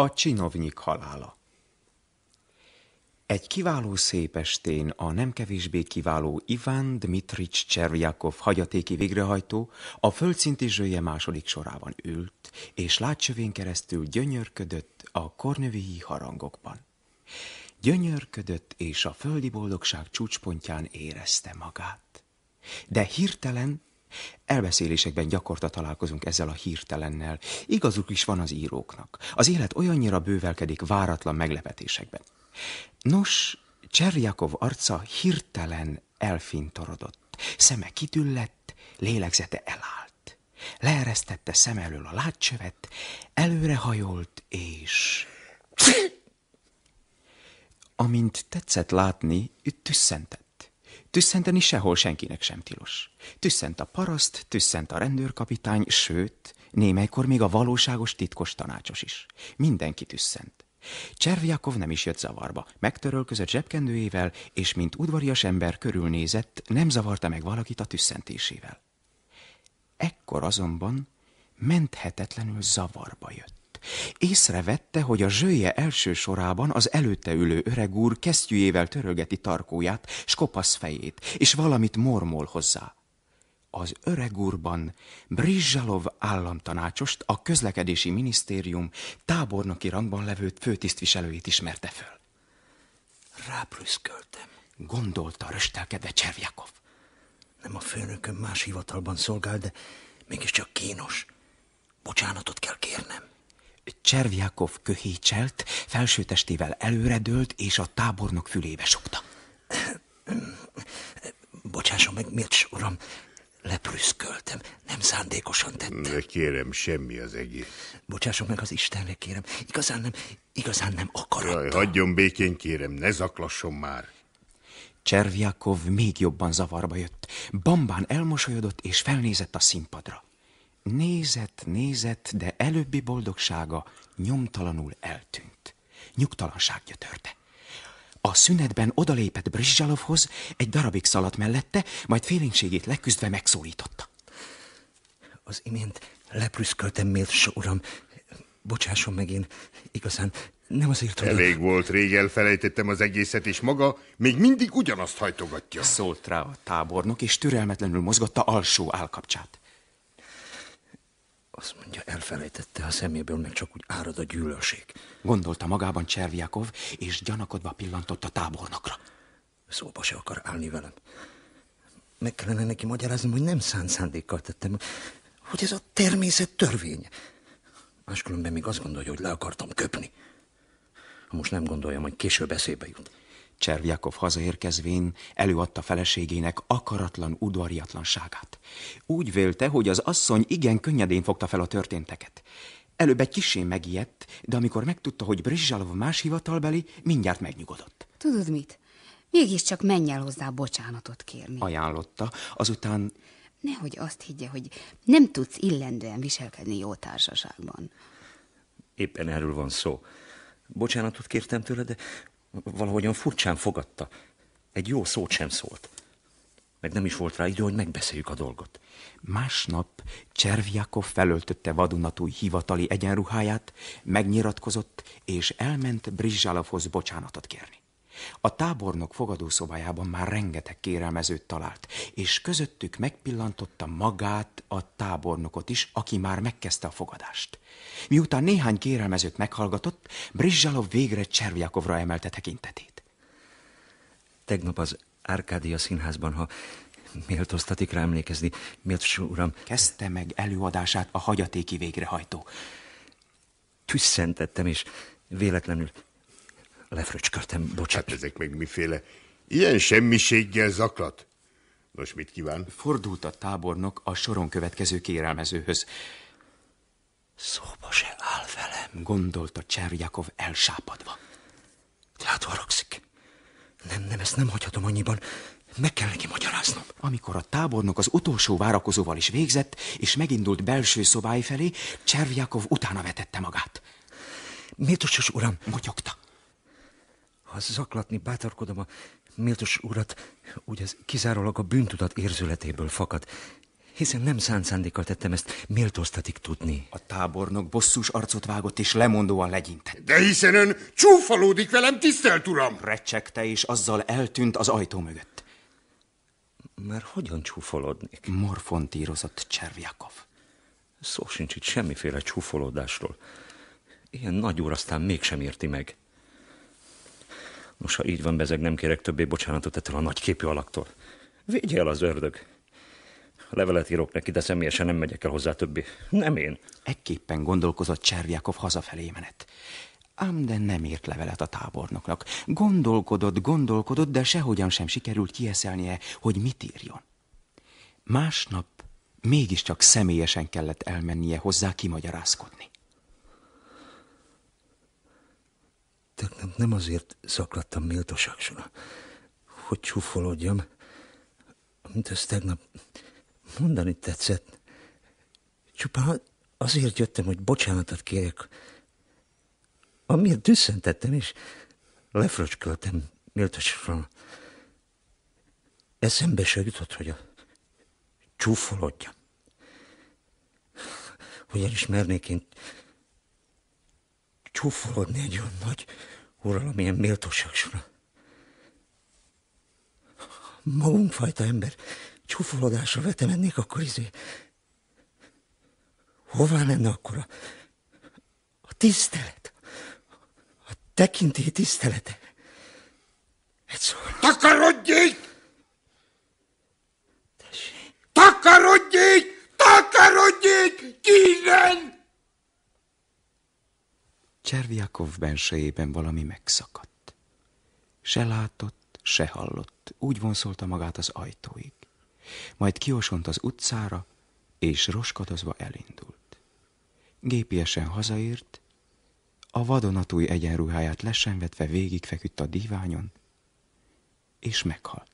A csinovnyik halála egy kiváló szép estén a nem kevésbé kiváló Iván Dmitrics Cservjakov hagyatéki végrehajtó a földszinti zsője második sorában ült, és látsövén keresztül gyönyörködött a kornövéi harangokban. Gyönyörködött, és a földi boldogság csúcspontján érezte magát. De hirtelen Elbeszélésekben gyakorta találkozunk ezzel a hirtelennel. Igazuk is van az íróknak. Az élet olyannyira bővelkedik váratlan meglepetésekben. Nos, Cserjakov arca hirtelen elfintorodott. Szeme kitüllett, lélegzete elállt. Leeresztette szem elől a látcsövet, előrehajolt és... Amint tetszett látni, tüsszentett. Tüsszenteni sehol senkinek sem tilos. Tüsszent a paraszt, tüsszent a rendőrkapitány, sőt, némelykor még a valóságos titkos tanácsos is. Mindenki tüsszent. Cservjakov nem is jött zavarba, megtörölközött zsebkendőjével, és mint udvarias ember körülnézett, nem zavarta meg valakit a tüsszentésével. Ekkor azonban menthetetlenül zavarba jött. Észrevette, hogy a zsője első sorában az előtte ülő öreg úr kesztyűjével törölgeti tarkóját, s kopasz fejét, és valamit mormol hozzá. Az öreg úrban Brizsalov államtanácsost, a közlekedési minisztérium tábornoki rangban levő főtisztviselőjét ismerte föl. Ráprüszköltem. Gondolta röstelkedve Cservjakov. Nem a főnököm más hivatalban szolgál, de mégiscsak kínos. Bocsánatot kell kérnem. Cservjakov köhécselt, felső testével előredőlt, és a tábornok fülébe sokta. Bocsásson meg, miért, uram, leprüszköltem, nem szándékosan tettem. Ne kérem, semmi az egész. Bocsásson meg az Istenre, kérem, igazán nem, igazán nem akarom. Jaj, hagyjon békén, kérem, ne zaklasson már. Cservjakov még jobban zavarba jött. Bambán elmosolyodott és felnézett a színpadra. Nézett, nézett, de előbbi boldogsága nyomtalanul eltűnt. Nyugtalanság gyötörte. A szünetben odalépett Brizsalovhoz, egy darabig szaladt mellette, majd félénységét leküzdve megszólította. Az imént leprüszköltem, Mills uram. Bocsásson meg én, igazán nem azért, hogy... Elég volt, rég elfelejtettem az egészet, és maga még mindig ugyanazt hajtogatja. Szólt rá a tábornok, és türelmetlenül mozgatta alsó állkapcsát. Azt mondja, elfelejtette a szeméből, meg csak úgy árad a gyűlölség. Gondolta magában Cserviakov, és gyanakodva pillantott a tábornokra. Szóba se akar állni velem. Meg kellene neki magyaráznom, hogy nem szánt szándékkal tettem, hogy ez a természet törvény. Máskülönben még azt gondolja, hogy le akartam köpni. Ha most nem gondolja, majd később eszébe jut. Cservjakov hazaérkezvén előadta feleségének akaratlan udvariatlanságát. Úgy vélte, hogy az asszony igen könnyedén fogta fel a történteket. Előbb egy kisén megijedt, de amikor megtudta, hogy Brizsalov más hivatalbeli, mindjárt megnyugodott. Tudod mit? Mégiscsak menj el hozzá bocsánatot kérni. Ajánlotta, azután... Nehogy azt higgye, hogy nem tudsz illendően viselkedni jó társaságban. Éppen erről van szó. Bocsánatot kértem tőle, de valahogyan furcsán fogadta. Egy jó szót sem szólt. Meg nem is volt rá idő, hogy megbeszéljük a dolgot. Másnap Cservjakov felöltötte vadonatúj hivatali egyenruháját, megnyiratkozott és elment Brizsálafhoz bocsánatot kérni. A tábornok fogadószobájában már rengeteg kérelmezőt talált, és közöttük megpillantotta magát a tábornokot is, aki már megkezdte a fogadást. Miután néhány kérelmezőt meghallgatott, Brizsalov végre Cserviakovra emelte tekintetét. Tegnap az Arkádia színházban, ha méltóztatik rá emlékezni, miért uram... Kezdte meg előadását a hagyatéki végrehajtó. Tüsszentettem, és véletlenül Lefröcsköltem, bocsánat. Hát ezek meg miféle ilyen semmiséggel zaklat? Nos, mit kíván? Fordult a tábornok a soron következő kérelmezőhöz. Szóba se áll velem, gondolta Cserjakov elsápadva. Tehát varogszik. Nem, nem, ezt nem hagyhatom annyiban. Meg kell neki magyaráznom. Amikor a tábornok az utolsó várakozóval is végzett, és megindult belső szobái felé, Cserjakov utána vetette magát. Méltósos uram! Motyogta. Ha zaklatni bátorkodom a méltos urat, úgy ez kizárólag a bűntudat érzületéből fakad, hiszen nem szánt szándékkal tettem ezt, méltóztatik tudni. A tábornok bosszus arcot vágott és lemondóan legyintett. De hiszen ön csúfolódik velem, tisztelt uram! Recsegte és azzal eltűnt az ajtó mögött. Már hogyan csúfolodnék? Morfontírozott Cserviakov. Szó sincs itt semmiféle csúfolódásról. Ilyen nagy úr aztán mégsem érti meg. Nos, ha így van, bezeg, nem kérek többé bocsánatot ettől a nagyképű alaktól. Vigy el az ördög. Levelet írok neki, de személyesen nem megyek el hozzá többé. Nem én. Ekképpen gondolkozott Cserviakov hazafelé menet. Ám de nem írt levelet a tábornoknak. Gondolkodott, gondolkodott, de sehogyan sem sikerült kieszelnie, hogy mit írjon. Másnap mégiscsak személyesen kellett elmennie hozzá kimagyarázkodni. Tegnap nem azért zaklattam méltóságsora, hogy csúfolódjam, amit ezt tegnap mondani tetszett. Csupán azért jöttem, hogy bocsánatot kérjek, amiért düsszentettem, és lefröcsköltem méltóságra. Eszembe se jutott, hogy a csúfolódjam. Hogy elismernék én csúfolodni egy olyan nagy uralom, ilyen Magunk fajta ember csúfolodásra vetemennék, akkor izé... Hová lenne akkor a, a tisztelet? A tekintély tisztelete? Egy szóval... így! Tessék? így! Takarodj! így! innen! Cserviakov bensejében valami megszakadt. Se látott, se hallott, úgy vonszolta magát az ajtóig. Majd kiosont az utcára, és roskadozva elindult. Gépiesen hazaért, a vadonatúj egyenruháját lesenvetve végigfeküdt a diványon, és meghalt.